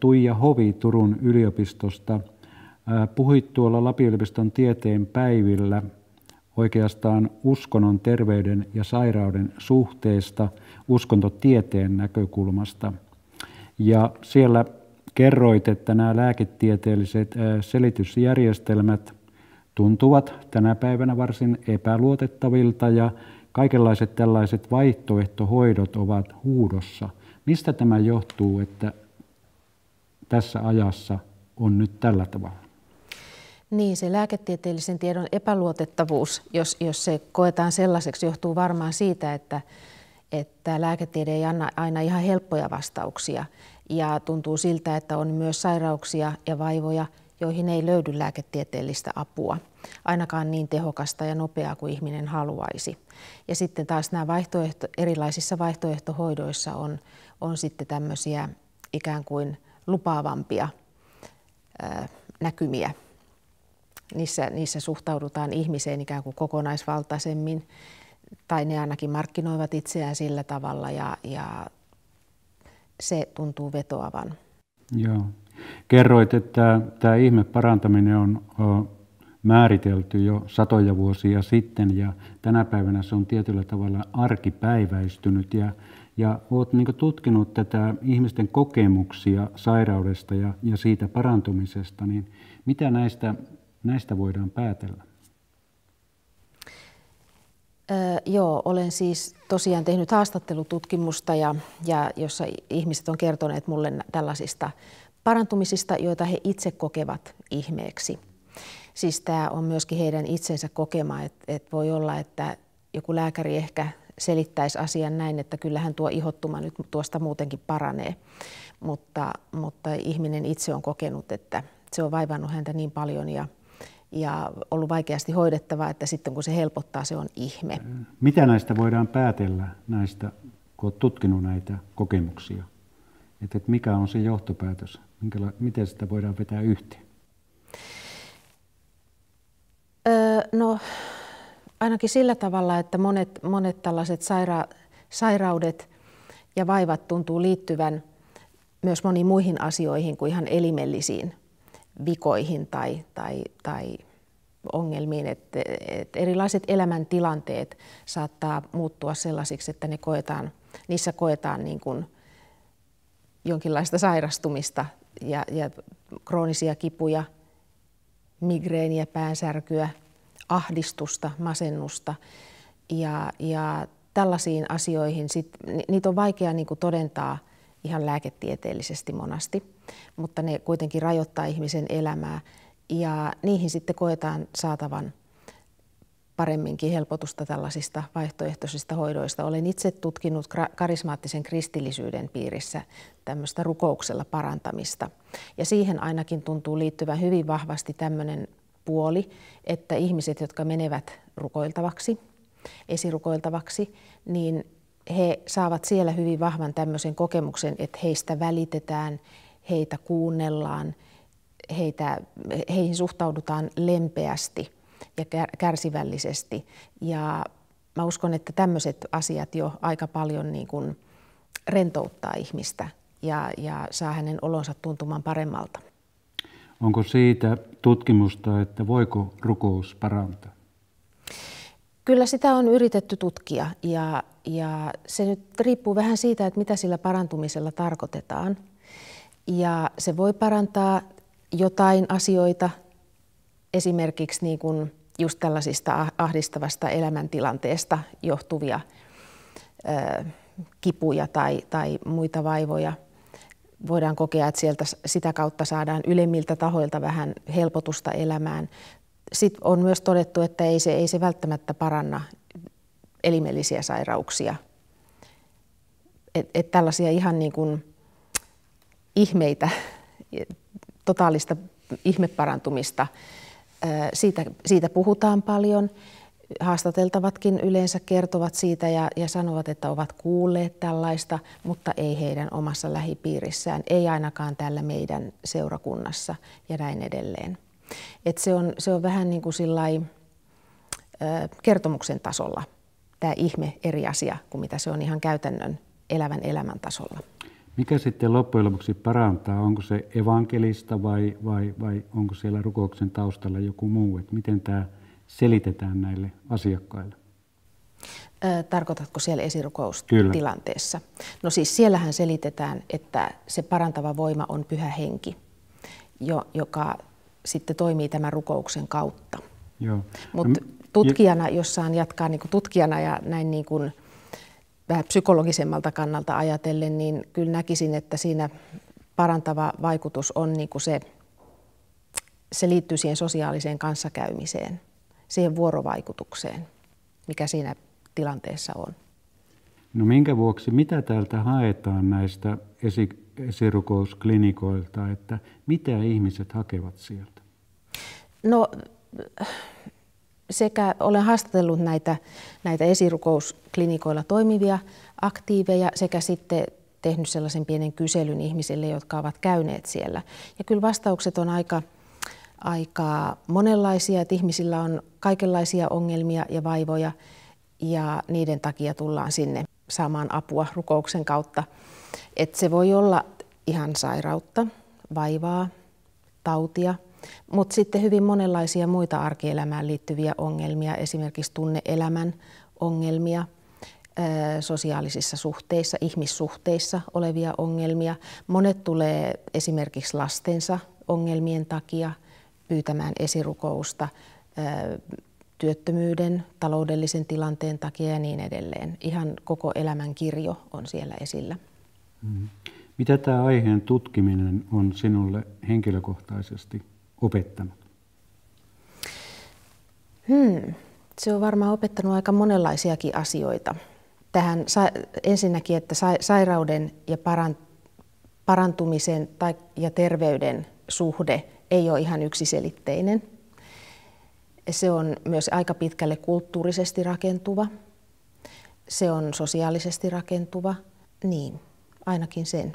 Tuija Hovi Turun yliopistosta. Puhuit tuolla Lapin yliopiston tieteen päivillä oikeastaan uskonnon, terveyden ja sairauden suhteesta uskontotieteen näkökulmasta. Ja siellä kerroit, että nämä lääketieteelliset selitysjärjestelmät tuntuvat tänä päivänä varsin epäluotettavilta ja kaikenlaiset tällaiset vaihtoehtohoidot ovat huudossa. Mistä tämä johtuu, että tässä ajassa on nyt tällä tavalla. Niin, se lääketieteellisen tiedon epäluotettavuus, jos, jos se koetaan sellaiseksi, johtuu varmaan siitä, että, että lääketiede ei anna aina ihan helppoja vastauksia. Ja tuntuu siltä, että on myös sairauksia ja vaivoja, joihin ei löydy lääketieteellistä apua, ainakaan niin tehokasta ja nopeaa kuin ihminen haluaisi. Ja sitten taas nämä vaihtoehto, erilaisissa vaihtoehtohoidoissa on, on sitten tämmöisiä ikään kuin – lupaavampia näkymiä. Niissä, niissä suhtaudutaan ihmiseen ikään kuin kokonaisvaltaisemmin, tai ne ainakin markkinoivat itseään sillä tavalla, ja, ja se tuntuu vetoavan. Joo. Kerroit, että tämä ihme parantaminen on määritelty jo satoja vuosia sitten ja tänä päivänä se on tietyllä tavalla arkipäiväistynyt ja ja olet niin tutkinut tätä ihmisten kokemuksia sairaudesta ja, ja siitä parantumisesta, niin mitä näistä, näistä voidaan päätellä? Öö, joo, olen siis tosiaan tehnyt haastattelututkimusta, ja, ja jossa ihmiset on kertoneet mulle tällaisista parantumisista, joita he itse kokevat ihmeeksi. Siis tämä on myöskin heidän itsensä kokema, että et voi olla, että joku lääkäri ehkä selittäisi asian näin, että kyllähän tuo ihottuma nyt tuosta muutenkin paranee. Mutta, mutta ihminen itse on kokenut, että se on vaivannut häntä niin paljon ja, ja ollut vaikeasti hoidettava, että sitten kun se helpottaa, se on ihme. Mitä näistä voidaan päätellä, näistä, kun olet tutkinut näitä kokemuksia? Että mikä on se johtopäätös? Minkäla- miten sitä voidaan vetää yhteen? Öö, no, ainakin sillä tavalla, että monet, monet tällaiset saira, sairaudet ja vaivat tuntuu liittyvän myös moniin muihin asioihin kuin ihan elimellisiin vikoihin tai, tai, tai ongelmiin, että, että erilaiset elämäntilanteet saattaa muuttua sellaisiksi, että ne koetaan, niissä koetaan niin kuin jonkinlaista sairastumista ja, ja kroonisia kipuja, migreeniä, päänsärkyä, ahdistusta, masennusta ja, ja tällaisiin asioihin. Sit, niitä on vaikea niin kuin todentaa ihan lääketieteellisesti monasti, mutta ne kuitenkin rajoittaa ihmisen elämää ja niihin sitten koetaan saatavan paremminkin helpotusta tällaisista vaihtoehtoisista hoidoista. Olen itse tutkinut karismaattisen kristillisyyden piirissä tämmöistä rukouksella parantamista. Ja siihen ainakin tuntuu liittyvän hyvin vahvasti tämmöinen puoli, että ihmiset, jotka menevät rukoiltavaksi, esirukoiltavaksi, niin he saavat siellä hyvin vahvan tämmöisen kokemuksen, että heistä välitetään, heitä kuunnellaan, heitä, heihin suhtaudutaan lempeästi ja kärsivällisesti. Ja mä uskon, että tämmöiset asiat jo aika paljon niin kuin rentouttaa ihmistä ja, ja saa hänen olonsa tuntumaan paremmalta. Onko siitä tutkimusta, että voiko rukous parantaa? Kyllä sitä on yritetty tutkia ja, ja se nyt riippuu vähän siitä, että mitä sillä parantumisella tarkoitetaan. Ja se voi parantaa jotain asioita, esimerkiksi niin kuin just tällaisista ah-, ahdistavasta elämäntilanteesta johtuvia ö, kipuja tai, tai muita vaivoja – voidaan kokea, että sieltä sitä kautta saadaan ylemmiltä tahoilta vähän helpotusta elämään. Sitten on myös todettu, että ei se, ei se välttämättä paranna elimellisiä sairauksia. Et, et tällaisia ihan niin kuin ihmeitä, totaalista ihmeparantumista, siitä, siitä puhutaan paljon haastateltavatkin yleensä kertovat siitä ja, ja sanovat, että ovat kuulleet tällaista, mutta ei heidän omassa lähipiirissään, ei ainakaan täällä meidän seurakunnassa ja näin edelleen. Et se, on, se on vähän niin kuin sillai, ö, kertomuksen tasolla tämä ihme eri asia kuin mitä se on ihan käytännön elävän elämän tasolla. Mikä sitten loppujen lopuksi parantaa? Onko se evankelista vai, vai, vai onko siellä rukouksen taustalla joku muu? Et miten tämä selitetään näille asiakkaille. Tarkoitatko siellä esirukoustilanteessa? Kyllä. No siis siellähän selitetään, että se parantava voima on pyhä henki, jo, joka sitten toimii tämän rukouksen kautta. Joo. Mutta tutkijana, jos saan jatkaa niin tutkijana ja näin niin kuin vähän psykologisemmalta kannalta ajatellen, niin kyllä näkisin, että siinä parantava vaikutus on niin kuin se, se liittyy siihen sosiaaliseen kanssakäymiseen – siihen vuorovaikutukseen, mikä siinä tilanteessa on. No minkä vuoksi, mitä täältä haetaan näistä esi- esirukousklinikoilta, että mitä ihmiset hakevat sieltä? No sekä olen haastatellut näitä, näitä esirukousklinikoilla toimivia aktiiveja sekä sitten tehnyt sellaisen pienen kyselyn ihmisille, jotka ovat käyneet siellä. Ja kyllä vastaukset on aika, aika monenlaisia, että ihmisillä on kaikenlaisia ongelmia ja vaivoja ja niiden takia tullaan sinne saamaan apua rukouksen kautta. Et se voi olla ihan sairautta, vaivaa, tautia, mutta sitten hyvin monenlaisia muita arkielämään liittyviä ongelmia, esimerkiksi tunneelämän ongelmia, sosiaalisissa suhteissa, ihmissuhteissa olevia ongelmia. Monet tulee esimerkiksi lastensa ongelmien takia – pyytämään esirukousta työttömyyden, taloudellisen tilanteen takia ja niin edelleen. Ihan koko elämän kirjo on siellä esillä. Mm-hmm. Mitä tämä aiheen tutkiminen on sinulle henkilökohtaisesti opettanut? Hmm. Se on varmaan opettanut aika monenlaisiakin asioita. Tähän ensinnäkin, että sairauden ja parantumisen tai ja terveyden suhde ei ole ihan yksiselitteinen. Se on myös aika pitkälle kulttuurisesti rakentuva. Se on sosiaalisesti rakentuva. Niin, ainakin sen.